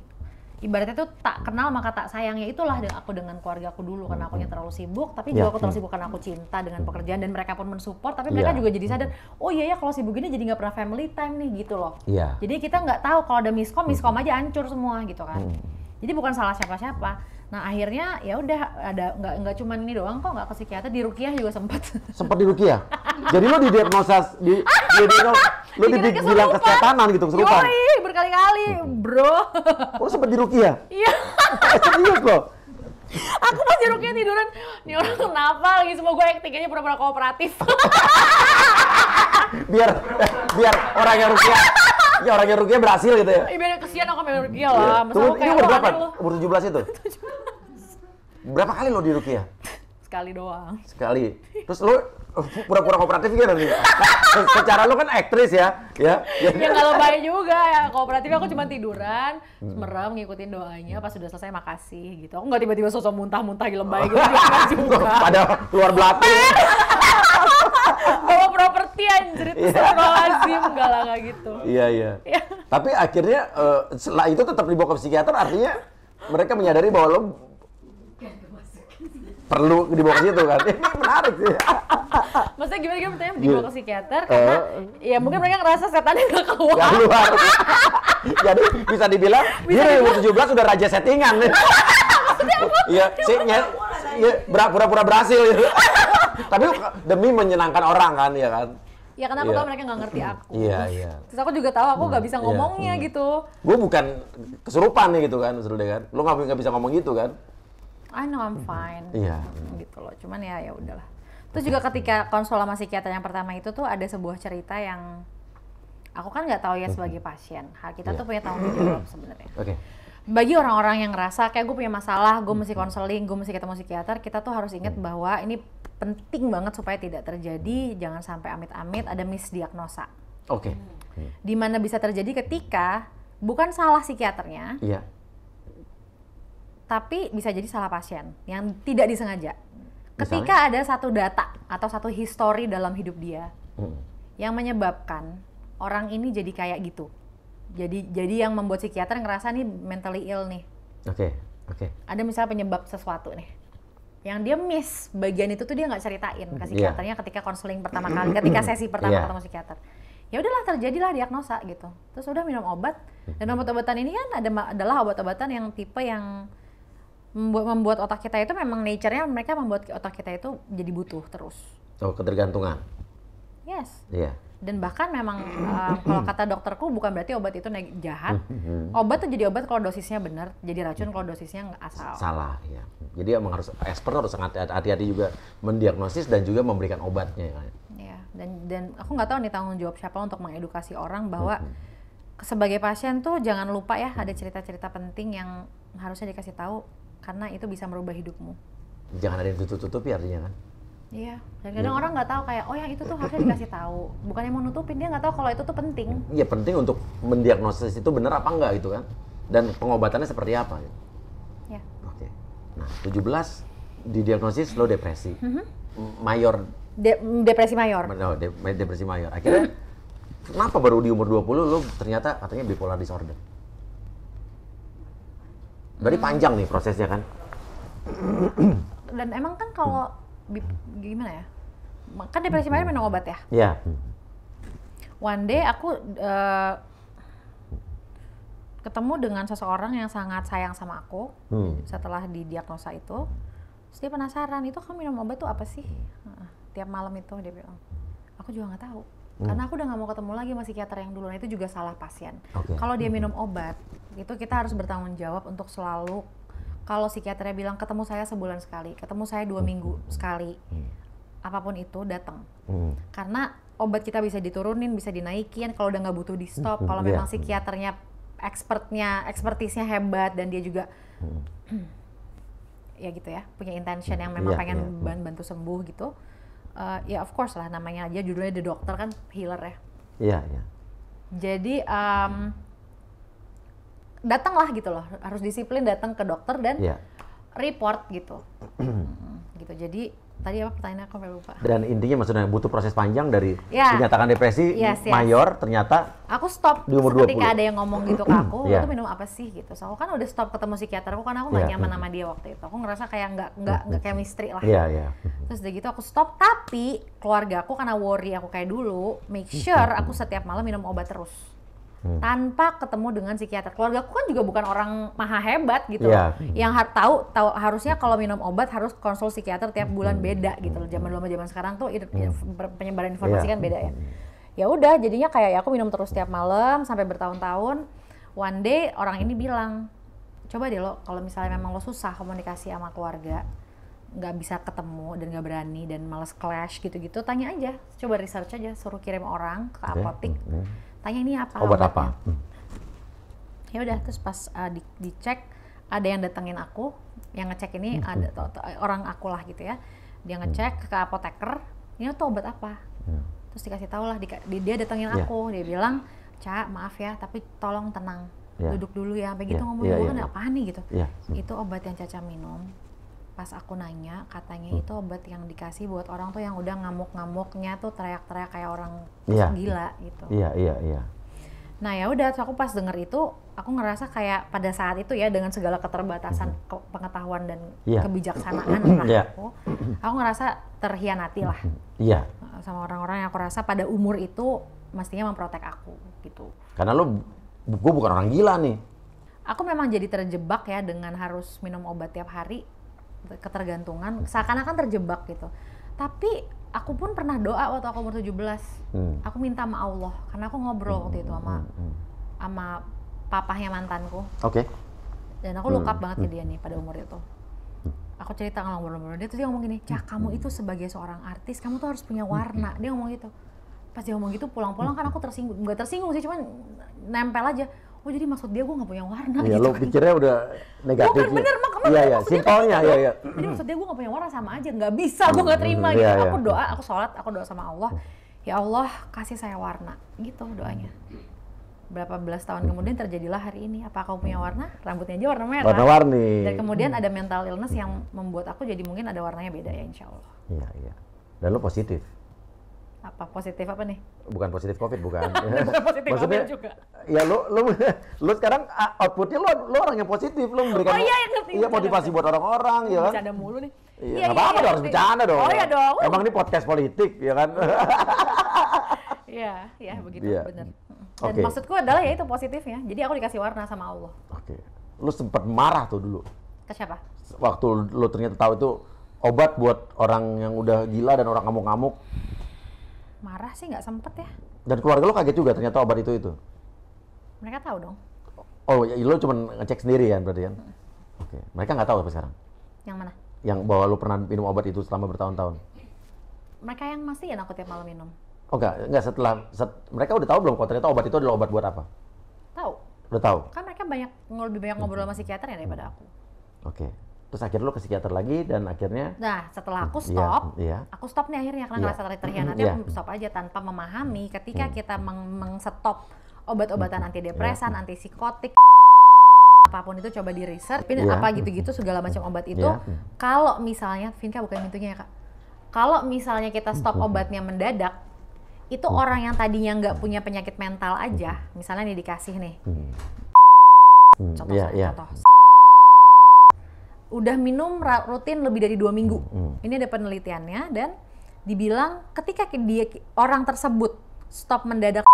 ibaratnya tuh tak kenal maka tak sayangnya itulah aku dengan keluarga aku dulu karena aku yang hmm. terlalu sibuk tapi ya, juga aku terlalu ya. sibuk karena aku cinta dengan hmm. pekerjaan dan mereka pun mensupport tapi ya. mereka yeah. juga jadi sadar oh iya ya kalau sibuk gini jadi nggak pernah family time nih gitu loh yeah. jadi kita nggak tahu kalau ada miskom miskom aja hancur semua gitu kan mm. jadi bukan salah siapa-siapa Nah akhirnya ya udah ada nggak nggak cuma ini doang kok nggak ke psikiater di rukiah juga sempat. Sempat di rukiah. Jadi lo di diagnosa di, di, di lo, di dibilang kesetanan gitu kesurupan. Yoi, berkali-kali gitu. bro. Lo sempat di rukiah? Iya. Eh, serius lo? Aku pas di rukiah tiduran, ini orang kenapa lagi semua gue acting aja pura-pura kooperatif. biar biar orang yang rukiah ya orang yang ruginya berhasil gitu ya. Ibarat kesian aku memang rugi lah. Iya. Masa Tuh, ini umur berapa? Umur 17 itu? 17. Berapa kali lo di ya? Sekali doang. Sekali. Terus lo oh, pura-pura kooperatif ya gitu nih. Secara lo kan aktris ya, ya. Ya, ya kalau baik juga ya kooperatif aku cuma tiduran, merem ngikutin doanya pas sudah selesai makasih gitu. Aku nggak tiba-tiba sosok muntah-muntah di lembah gitu. Pada keluar belakang anjir itu lazim enggak lah enggak gitu. Iya iya. iya. Tapi akhirnya uh, setelah itu tetap dibawa ke psikiater artinya mereka menyadari bahwa lo perlu dibawa ke situ kan. Ini menarik sih. Maksudnya gimana gimana pertanyaan dibawa iya. ke psikiater karena uh, ya mungkin mereka ngerasa setannya nggak keluar. Gak keluar. Jadi bisa dibilang bisa dia umur 17 sudah raja settingan. Iya, sih ya, pura-pura berhasil. Gitu. Tapi demi menyenangkan orang kan ya kan ya karena aku yeah. tahu mereka nggak ngerti aku iya yeah, iya yeah. terus aku juga tahu aku nggak hmm, bisa iya. ngomongnya yeah. Hmm. gitu gue bukan kesurupan nih gitu kan maksudnya kan lo nggak bisa ngomong gitu kan I know I'm fine iya yeah. gitu loh cuman ya ya udahlah terus juga ketika konsol sama psikiater yang pertama itu tuh ada sebuah cerita yang aku kan nggak tahu ya hmm. sebagai pasien kita yeah. tuh punya tanggung jawab sebenarnya okay bagi orang-orang yang ngerasa kayak gue punya masalah, gue mesti konseling, hmm. gue mesti ketemu psikiater, kita tuh harus ingat hmm. bahwa ini penting banget supaya tidak terjadi, jangan sampai amit-amit ada misdiagnosa. Oke. Okay. Hmm. Iya. Dimana bisa terjadi ketika bukan salah psikiaternya, yeah. tapi bisa jadi salah pasien yang tidak disengaja. Ketika ada satu data atau satu histori dalam hidup dia hmm. yang menyebabkan orang ini jadi kayak gitu jadi jadi yang membuat psikiater ngerasa nih mentally ill nih oke okay, oke okay. ada misalnya penyebab sesuatu nih yang dia miss bagian itu tuh dia nggak ceritain ke iya. psikiaternya yeah. ketika konseling pertama kali ketika sesi iya. pertama yeah. ketemu psikiater ya udahlah terjadilah diagnosa gitu terus udah minum obat dan mhm. obat-obatan ini kan ada adalah obat-obatan yang tipe yang membuat membuat otak kita itu memang nature-nya mereka membuat otak kita itu jadi butuh terus oh ketergantungan yes iya yeah dan bahkan memang uh, kalau kata dokterku bukan berarti obat itu jahat obat tuh jadi obat kalau dosisnya benar jadi racun kalau dosisnya nggak asal salah ya jadi emang harus expert harus sangat hati-hati juga mendiagnosis dan juga memberikan obatnya ya iya, dan dan aku nggak tahu nih tanggung jawab siapa untuk mengedukasi orang bahwa sebagai pasien tuh jangan lupa ya ada cerita-cerita penting yang harusnya dikasih tahu karena itu bisa merubah hidupmu jangan ada yang tutup-tutupi artinya kan Iya. Dan kadang hmm. orang nggak tahu kayak, oh yang itu tuh harusnya dikasih tahu. Bukannya mau nutupin dia nggak tahu kalau itu tuh penting. Iya penting untuk mendiagnosis itu benar apa enggak gitu kan. Dan pengobatannya seperti apa. Gitu. Iya. Oke. Nah 17 didiagnosis lo depresi. Mhm. Mayor. De mm, depresi mayor. No, de depresi mayor. Akhirnya kenapa baru di umur 20 lo ternyata katanya bipolar disorder? Berarti hmm. panjang nih prosesnya kan? Dan emang kan kalau hmm gimana ya? Kan depresi mereka minum obat ya? Iya. Yeah. One day aku uh, ketemu dengan seseorang yang sangat sayang sama aku hmm. setelah didiagnosa itu. Terus dia penasaran, itu kamu minum obat tuh apa sih? Tiap malam itu dia bilang, aku juga nggak tahu. Hmm. Karena aku udah nggak mau ketemu lagi sama psikiater yang dulu, nah, itu juga salah pasien. Okay. Kalau dia minum obat, itu kita harus bertanggung jawab untuk selalu kalau psikiaternya bilang ketemu saya sebulan sekali, ketemu saya dua hmm. minggu sekali, hmm. apapun itu datang. Hmm. Karena obat kita bisa diturunin, bisa dinaikin. Kalau udah nggak butuh di stop. Hmm, kalau iya. memang psikiaternya expertnya, ekspertisnya hebat dan dia juga hmm. ya gitu ya, punya intention yang memang yeah, pengen yeah. Iya. bantu sembuh gitu. Uh, ya of course lah namanya aja judulnya The Doctor kan healer ya. Iya, yeah, iya. Yeah. Jadi um, datanglah gitu loh harus disiplin datang ke dokter dan yeah. report gitu hmm, gitu jadi tadi apa pertanyaannya aku lupa dan intinya maksudnya butuh proses panjang dari yeah. dinyatakan depresi yes, yes. mayor ternyata aku stop di umur ketika 20. ada yang ngomong gitu ke aku yeah. itu minum apa sih gitu so aku kan udah stop ketemu psikiater aku karena aku nggak yeah. nyaman sama dia waktu itu aku ngerasa kayak nggak nggak nggak chemistry lah yeah, yeah. terus udah gitu aku stop tapi keluarga aku karena worry aku kayak dulu make sure aku setiap malam minum obat terus hmm. tanpa ketemu dengan psikiater. Keluarga aku kan juga bukan orang maha hebat gitu yeah. loh. Iya. Yang har tahu tahu harusnya kalau minum obat harus konsul psikiater tiap bulan hmm. beda gitu loh. Zaman dulu sama zaman sekarang tuh hmm. penyebaran informasi yeah. kan beda ya. Hmm. Ya udah jadinya kayak ya aku minum terus tiap malam sampai bertahun-tahun. One day orang ini bilang, "Coba deh lo kalau misalnya memang lo susah komunikasi sama keluarga, nggak bisa ketemu dan nggak berani dan males clash gitu-gitu, tanya aja. Coba research aja, suruh kirim orang ke apotik." Okay. Mm -hmm, hmm tanya ini apa obat apa hmm. ya udah terus pas uh, di, dicek ada yang datengin aku yang ngecek ini hmm. ada hmm. to, to, orang aku lah gitu ya dia hmm. ngecek hmm. ke apoteker ini tuh obat apa hmm. terus dikasih tahu lah di, dia datengin yeah. aku dia bilang cak maaf ya tapi tolong tenang yeah. duduk dulu ya begitu yeah. ngomong yeah, gue yeah, kan yeah. apa nih gitu yeah. Hmm. itu obat yang caca minum pas aku nanya katanya hmm. itu obat yang dikasih buat orang tuh yang udah ngamuk-ngamuknya tuh teriak-teriak kayak orang yeah. gila gitu iya iya iya nah ya udah aku pas denger itu aku ngerasa kayak pada saat itu ya dengan segala keterbatasan -hmm. pengetahuan dan yeah. kebijaksanaan hmm. lah yeah. aku aku ngerasa terhianati lah hmm. yeah. Iya. sama orang-orang yang aku rasa pada umur itu mestinya memprotek aku gitu karena lo gue bukan orang gila nih aku memang jadi terjebak ya dengan harus minum obat tiap hari ketergantungan seakan-akan terjebak gitu tapi aku pun pernah doa waktu aku umur 17 hmm. aku minta sama Allah karena aku ngobrol hmm. waktu itu sama hmm, hmm, hmm, hmm. sama papahnya mantanku oke okay. dan aku lukap hmm. banget ke dia nih pada umur itu aku cerita ngobrol-ngobrol dia tuh dia ngomong gini cah kamu itu sebagai seorang artis kamu tuh harus punya warna dia ngomong gitu pas dia ngomong gitu pulang-pulang kan aku tersinggung nggak tersinggung sih cuman nempel aja oh jadi maksud dia gue nggak punya warna ya, gitu lo pikirnya udah negatif bukan ya. bener Iya iya, simpelnya ya ya. Jadi maksudnya iya, iya. gue gak punya waras sama aja, nggak bisa gue nggak hmm, terima iya, gitu. Aku doa, aku sholat, aku doa sama Allah. Hmm. Ya Allah kasih saya warna, gitu doanya. Berapa belas tahun hmm. kemudian terjadilah hari ini. Apa kamu punya warna? Rambutnya aja warna merah. Warna-warni. Dan kemudian ada mental illness yang membuat aku jadi mungkin ada warnanya beda ya insya Allah. Iya iya. Dan lo positif apa positif apa nih? Bukan positif COVID, bukan. bukan positif Maksudnya, juga. Ya lo lo lu sekarang ah, outputnya lo lu orang yang positif, lo memberikan oh, iya, iya, iya motivasi buat orang-orang ya kan. mulu nih. Iya, iya, iya apa-apa iya, dong, harus bercanda dong. Oh iya dong. Emang ini podcast politik ya kan. Iya, ya begitu yeah. benar. Dan okay. maksudku adalah ya itu positifnya. Jadi aku dikasih warna sama Allah. Oke. Okay. Lu sempat marah tuh dulu. Ke siapa? Waktu lo ternyata tahu itu obat buat orang yang udah gila dan orang ngamuk-ngamuk marah sih nggak sempet ya dan keluarga lo kaget juga ternyata obat itu itu mereka tahu dong oh ya, lo cuma ngecek sendiri ya berarti kan hmm. oke okay. mereka nggak tahu sampai sekarang yang mana yang bahwa lo pernah minum obat itu selama bertahun-tahun mereka yang masih ya aku tiap malam minum oh enggak setelah set, mereka udah tahu belum kalau ternyata obat itu adalah obat buat apa tahu udah tahu kan mereka banyak lebih banyak ngobrol hmm. sama psikiater ya daripada hmm. aku oke okay terus akhirnya lo ke psikiater lagi dan akhirnya nah setelah aku iya, stop yeah, yeah. aku stop nih akhirnya karena yeah. ngerasa terhianati yeah. aku stop aja tanpa memahami ketika mm. kita meng, meng stop obat-obatan mm. depresan yeah. antipsikotik apapun itu coba di research yeah. apa gitu-gitu segala macam obat itu yeah. kalau misalnya Vinka bukan pintunya ya kak kalau misalnya kita stop obatnya mendadak itu orang yang tadinya nggak punya penyakit mental aja misalnya nih dikasih nih contoh yeah, iya, yeah. contoh udah minum rutin lebih dari dua minggu. Hmm. Ini ada penelitiannya dan dibilang ketika dia orang tersebut stop mendadak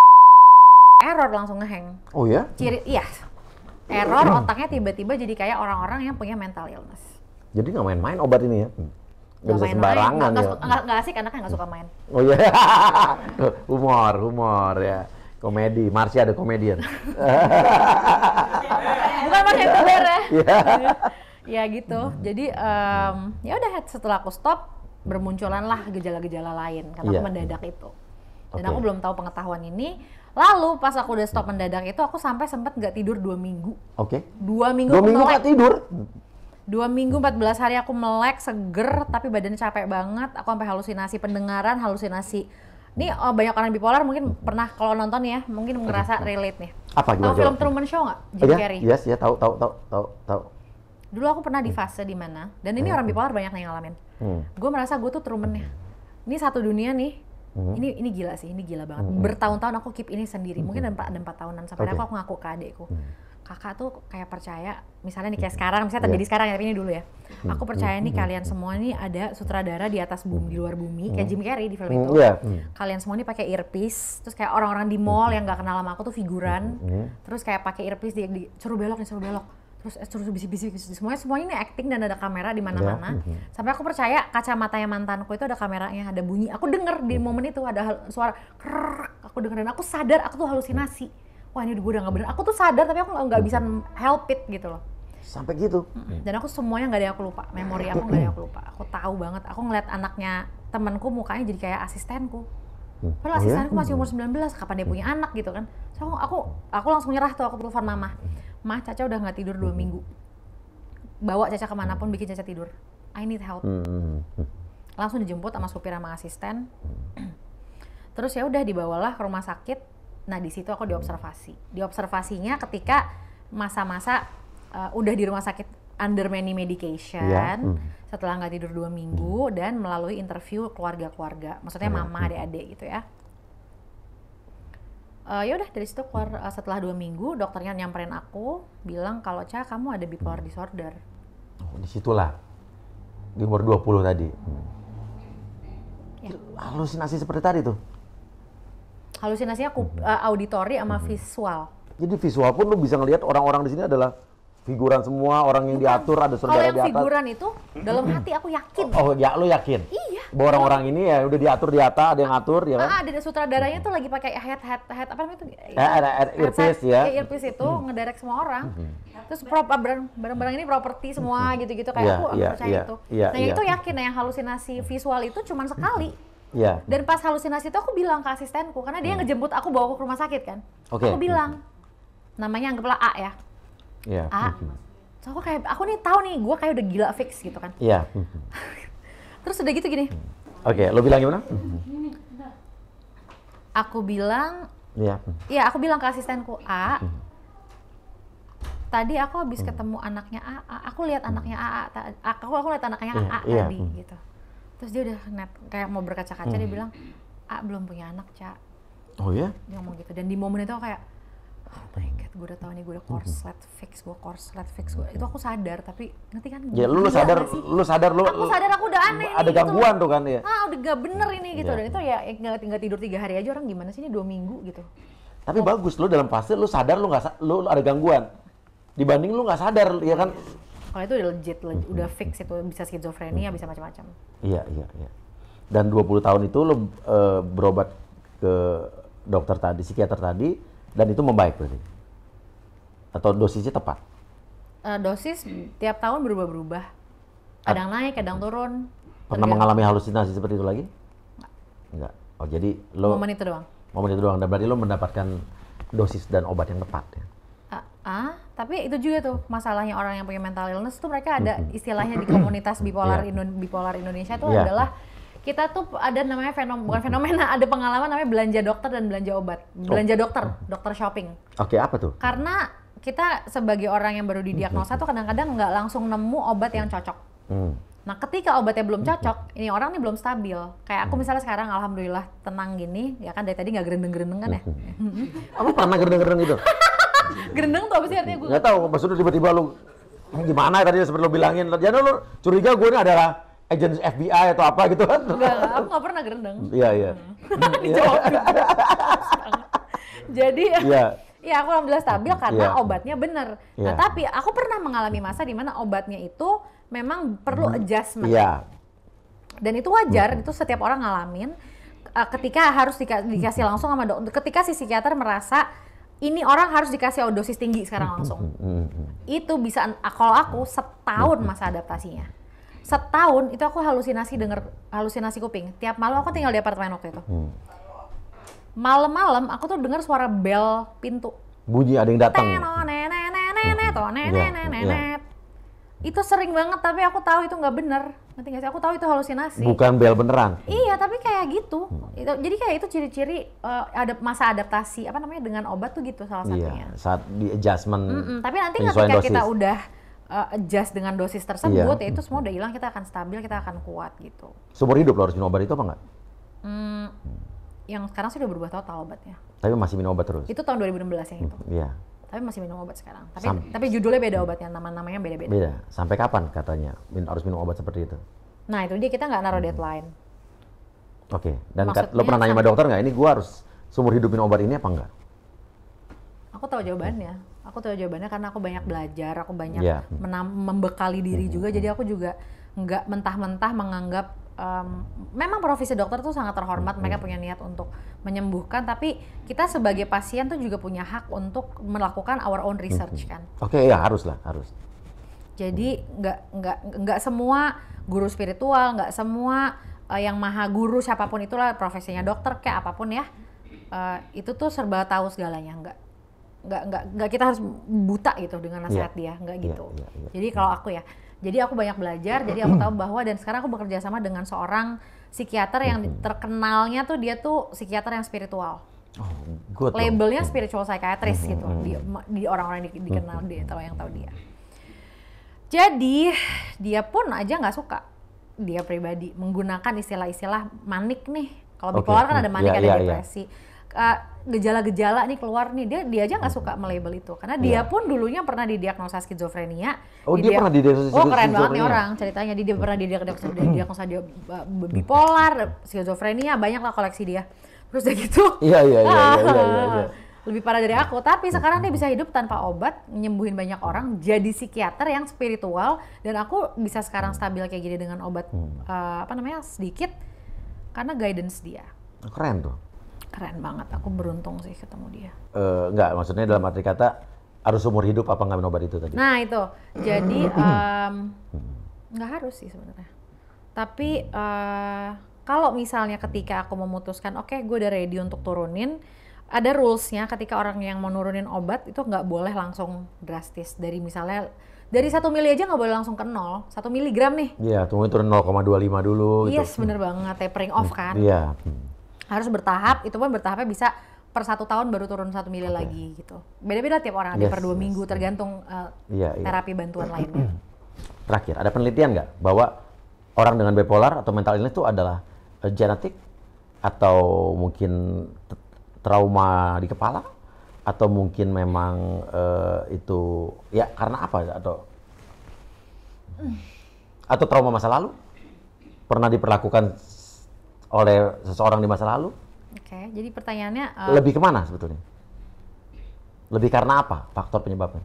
error langsung ngeheng. Oh ya? Ciri iya. Error otaknya tiba-tiba jadi kayak orang-orang yang punya mental illness. Jadi nggak main-main obat ini ya? Hmm. Gak, gak bisa sembarangan ya. Gak, gak asik anaknya gak suka main. Oh iya. humor, humor ya. Komedi, Marsya ada komedian. Bukan Marsha yang ya. Iya. Iya ya gitu jadi um, ya udah setelah aku stop bermunculan lah gejala-gejala lain karena yeah. aku iya. mendadak itu dan okay. aku belum tahu pengetahuan ini lalu pas aku udah stop mendadak itu aku sampai sempat nggak tidur dua minggu oke okay. dua minggu dua minggu nggak tidur dua minggu 14 hari aku melek seger tapi badannya capek banget aku sampai halusinasi pendengaran halusinasi ini oh, banyak orang bipolar mungkin pernah kalau nonton ya mungkin ngerasa relate nih apa gitu? tahu film Truman Show nggak Jim oh, iya? Carrey yes ya tahu tahu tahu tahu tahu dulu aku pernah di hmm. fase di mana dan ini hmm. orang bipolar banyak yang ngalamin hmm. gue merasa gue tuh ya. ini satu dunia nih hmm. ini ini gila sih ini gila banget hmm. bertahun-tahun aku keep ini sendiri mungkin ada empat, empat tahunan sampai okay. aku ngaku ke adekku kakak tuh kayak percaya misalnya nih kayak sekarang misalnya terjadi yeah. sekarang tapi ini dulu ya aku percaya nih kalian semua nih ada sutradara di atas bumi di luar bumi kayak Jim Carrey di film itu yeah. kalian semua nih pakai earpiece terus kayak orang-orang di mall yang nggak kenal sama aku tuh figuran terus kayak pakai earpiece di, di suruh belok nih suruh belok terus eh, terus bisik-bisik semuanya semuanya ini acting dan ada kamera di mana-mana iya, mhm. sampai aku percaya kacamatanya mantanku itu ada kameranya ada bunyi aku denger di mhm. momen itu ada suara krrr, aku denger dan aku sadar aku tuh halusinasi wah ini gue udah gak bener aku tuh sadar tapi aku nggak bisa mhm. help it gitu loh sampai gitu dan aku semuanya nggak ada yang aku lupa memori aku nggak ada yang aku lupa aku tahu banget aku ngeliat anaknya temanku mukanya jadi kayak asistenku hmm. Padahal asistenku oh, iya? masih umur 19, hmm. kapan dia punya hmm. anak gitu kan. So aku, aku langsung nyerah tuh, aku telepon mama mah Caca udah nggak tidur dua hmm. minggu bawa Caca hmm. pun, bikin Caca tidur I need help hmm, langsung dijemput sama supir sama asisten terus ya udah dibawalah ke rumah sakit nah di situ aku diobservasi diobservasinya ketika masa-masa uh, udah di rumah sakit under many medication yeah. setelah nggak tidur dua minggu dan melalui interview keluarga-keluarga maksudnya mama adik-adik gitu ya uh, ya dari situ keluar uh, setelah dua minggu dokternya nyamperin aku bilang kalau cah kamu ada bipolar disorder. Oh, disitulah di umur 20 tadi. Hmm. Ya. Halusinasi seperti tadi tuh. Halusinasinya aku hmm. uh, auditori sama hmm. visual. Jadi visual pun lu bisa ngelihat orang-orang di sini adalah figuran semua orang yang Bukan. diatur ada saudara di atas. Kalau yang figuran itu dalam hati aku yakin. Oh, oh ya lu yakin? Iya. Bahwa orang-orang ini ya udah diatur di atas, ada yang ngatur ya kan? Ah, ah ada sutradaranya tuh lagi pakai head head head apa namanya itu. Eh, Ya, earpiece ya. earpiece itu hmm. ngederek semua orang. Hmm. Terus ah, barang-barang ini properti semua hmm. gitu-gitu kayak iya, aku, aku iya, percaya iya, itu. Nah, itu yakin nah yang halusinasi visual itu cuma sekali. Iya. Dan pas halusinasi itu aku bilang ke asistenku karena dia ngejemput aku bawa aku ke rumah sakit kan. Oke. Aku bilang namanya anggaplah A ya yeah. ah mm-hmm. so aku kayak aku nih tahu nih gue kayak udah gila fix gitu kan iya yeah. Mm-hmm. terus udah gitu gini mm. oke okay, lo bilang gimana mm-hmm. aku bilang iya yeah. aku bilang ke asistenku A tadi aku habis ketemu anaknya A, aku lihat anaknya A, aku aku lihat anaknya A yeah, iya, tadi yeah. gitu. Terus dia udah net, kayak mau berkaca-kaca mm. dia bilang, "A belum punya anak, Cak." Oh iya? Dia ngomong gitu. Dan di momen itu aku kayak oh my god gue udah tau nih gue udah korslet fix gue korslet fix gue itu aku sadar tapi ngerti kan ya lu, lu sadar lu sadar lu aku sadar aku udah aneh ada nih, gitu gangguan gitu. tuh kan ya ah udah gak bener ini gitu ya. dan itu ya eh, nggak tinggal tidur tiga hari aja orang gimana sih ini dua minggu gitu tapi oh. bagus lu dalam fase lu sadar lu nggak lu ada gangguan dibanding lu nggak sadar ya kan kalau itu udah legit, legit udah fix itu bisa skizofrenia bisa macam-macam iya iya iya dan 20 tahun itu lu uh, berobat ke dokter tadi psikiater tadi dan itu membaik berarti? Atau dosisnya tepat? Uh, dosis tiap tahun berubah-berubah. Kadang naik, kadang turun. Pernah mengalami halusinasi seperti itu lagi? Enggak. Oh jadi lo... Momen itu doang. Momen itu doang. Dan berarti lo mendapatkan dosis dan obat yang tepat ya? ah, ah tapi itu juga tuh masalahnya orang yang punya mental illness tuh mereka ada istilahnya di komunitas bipolar yeah. Indo bipolar Indonesia tuh yeah. adalah kita tuh ada namanya fenomena bukan fenomena ada pengalaman namanya belanja dokter dan belanja obat oh. belanja oh. dokter dokter shopping oke okay, apa tuh karena kita sebagai orang yang baru didiagnosa hmm. tuh kadang-kadang nggak langsung nemu obat yang cocok hmm. nah ketika obatnya belum hmm. cocok hmm. ini orang nih belum stabil kayak aku hmm. misalnya sekarang alhamdulillah tenang gini ya kan dari tadi nggak gerendeng-gerendeng kan ya kamu hmm. pernah gerendeng-gerendeng gitu gerendeng tuh apa sih artinya gue nggak tahu maksudnya tiba-tiba lu gimana tadi Seperti sebelum bilangin jangan lu curiga gue ini adalah agent FBI atau apa gitu kan? Enggak, aku nggak pernah gerendeng. Iya iya. Hmm. Jadi ya. ya aku alhamdulillah stabil karena ya. obatnya benar. Ya. Nah tapi aku pernah mengalami masa di mana obatnya itu memang perlu hmm. adjustment. Iya. Dan itu wajar, hmm. itu setiap orang ngalamin. Eh, ketika harus dika dikasih langsung sama dokter, ketika si psikiater merasa ini orang harus dikasih dosis tinggi sekarang langsung. Itu bisa, kalau aku setahun masa adaptasinya setahun itu aku halusinasi denger halusinasi kuping tiap malam aku tinggal di apartemen waktu itu hmm. malam-malam aku tuh dengar suara bel pintu bunyi ada yang datang itu sering banget tapi aku tahu itu nggak bener Nanti nggak sih aku tahu itu halusinasi bukan bel beneran iya tapi kayak gitu hmm. jadi kayak itu ciri-ciri uh, ada masa adaptasi apa namanya dengan obat tuh gitu salah iya, satunya iya, saat di adjustment mm -mm. tapi nanti ketika dosis. kita udah uh, adjust dengan dosis tersebut yeah. ya itu semua udah hilang kita akan stabil kita akan kuat gitu seumur hidup lo harus minum obat itu apa enggak? Hmm, yang sekarang sih udah berubah total obatnya tapi masih minum obat terus? itu tahun 2016 yang itu iya yeah. tapi masih minum obat sekarang tapi Sam tapi judulnya beda obatnya nama-namanya beda-beda beda sampai kapan katanya min harus minum obat seperti itu? nah itu dia kita nggak naruh hmm. deadline oke okay. dan Maksudnya, lo pernah nanya sama dokter nggak ini gua harus seumur hidup minum obat ini apa enggak? aku tahu jawabannya aku tahu jawabannya karena aku banyak belajar aku banyak yeah. Iya. membekali diri mm-hmm. juga jadi aku juga nggak mentah-mentah menganggap um, memang profesi dokter tuh sangat terhormat, mereka punya niat untuk menyembuhkan, tapi kita sebagai pasien tuh juga punya hak untuk melakukan our own research kan. Oke, okay, ya harus lah, harus. Jadi mm. nggak nggak nggak semua guru spiritual, nggak semua uh, yang maha guru siapapun itulah profesinya dokter kayak apapun ya, uh, itu tuh serba tahu segalanya enggak nggak nggak nggak kita harus buta gitu dengan nasihat yeah. dia nggak iya, gitu yeah, yeah, yeah, jadi kalau aku ya jadi aku banyak belajar jadi aku tahu bahwa dan sekarang aku bekerja sama dengan seorang psikiater yang terkenalnya tuh dia tuh psikiater yang spiritual oh, good labelnya dong. Mm. spiritual psychiatrist gitu di, di orang-orang di, dikenal dia tahu yang tahu dia jadi dia pun aja nggak suka dia pribadi menggunakan istilah-istilah manik nih kalau bipolar okay. kan ada mm. manik yeah, ada yeah, iya. depresi yeah gejala-gejala nih keluar nih dia dia aja nggak suka melabel itu karena dia yeah. pun dulunya pernah didiagnosa skizofrenia. Oh dia, dia pernah didiagnosa Oh keren banget nih orang ceritanya dia pernah didiagnosa didiagnosa dia bipolar, skizofrenia banyak lah koleksi dia. Terus kayak gitu. Iya iya iya, iya, iya, iya lebih parah dari aku tapi sekarang dia bisa hidup tanpa obat nyembuhin banyak orang jadi psikiater yang spiritual dan aku bisa sekarang stabil kayak gini dengan obat uh, apa namanya sedikit karena guidance dia keren tuh keren banget. Aku beruntung sih ketemu dia. Uh, enggak, maksudnya dalam arti kata harus umur hidup apa nggak minum obat itu tadi? Nah itu, jadi um, hmm. hmm. nggak harus sih sebenarnya. Tapi uh, kalau misalnya ketika aku memutuskan, oke okay, gue udah ready untuk turunin, ada rulesnya ketika orang yang mau nurunin obat itu nggak boleh langsung drastis dari misalnya dari satu mili aja nggak boleh langsung ke nol satu miligram nih iya tunggu turun 0,25 dulu gitu. yes gitu. bener banget tapering off hmm. kan iya hmm harus bertahap itu pun bertahapnya bisa per satu tahun baru turun satu mili okay. lagi gitu beda-beda tiap orang yes, ada per dua yes. minggu tergantung uh, eh, yeah, iya. terapi yeah. bantuan eh, lainnya terakhir ada penelitian nggak bahwa orang dengan bipolar atau mental illness itu adalah uh, genetik atau mungkin trauma di kepala atau mungkin memang uh, itu ya karena apa atau hmm. atau trauma masa lalu pernah diperlakukan oleh seseorang di masa lalu? Oke, okay. jadi pertanyaannya uh, lebih kemana sebetulnya? Lebih karena apa faktor penyebabnya?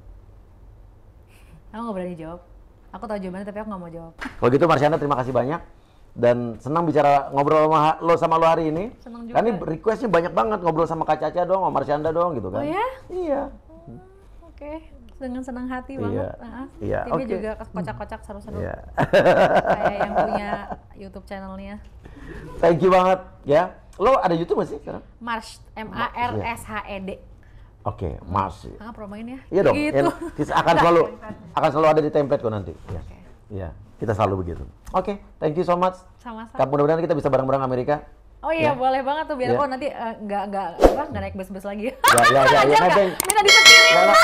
Aku nggak berani jawab. Aku tahu jawabannya tapi aku nggak mau jawab. Kalau gitu Marsyanda terima kasih banyak dan senang bicara ngobrol sama lo sama lo hari ini. Senang juga. Karena requestnya banyak banget ngobrol sama Kak Caca dong, sama Marsyanda dong gitu oh kan. Oh ya? Iya. Oh, oke. Okay dengan senang hati iya. banget. Uh, iya. okay. juga kocak-kocak seru-seru. Iya. Kayak yang punya YouTube channelnya. Thank you banget ya. Lo ada YouTube gak sih sekarang? Marsh, M A R S H E D. Oke, okay, Mars. Iya. Ah, promoin ya. Iya dong. Gitu. Ya, akan selalu akan selalu ada di template kok nanti. Iya. Okay. Ya, kita selalu begitu. Oke, okay, thank you so much. Sama-sama. Mudah-mudahan kita bisa bareng-bareng Amerika. Oh iya, ya. boleh banget tuh biar ya. oh nanti eh, nggak uh, nggak apa nggak naik bus-bus lagi. Ya ya ya, ya nanti minta disetirin. Enggak,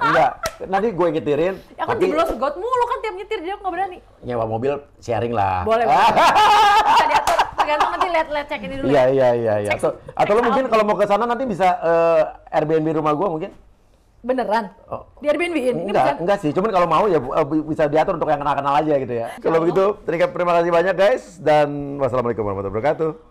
enggak, nanti gue nyetirin. Ya kan jeblos got mulu kan tiap nyetir dia nggak berani. Nyewa mobil sharing lah. Boleh. boleh. diatur tergantung nanti lihat-lihat cek ini dulu. Iya, ya. iya iya iya iya. Atau, atau lo mungkin kalau mau ke sana nanti bisa uh, Airbnb rumah gue mungkin. Beneran? Oh. Di Airbnb ini? Enggak, bisa... enggak sih. Cuman kalau mau ya eh, bisa diatur untuk yang kenal-kenal aja gitu ya. Kalau begitu, terima kasih banyak guys. Dan wassalamualaikum warahmatullahi wabarakatuh.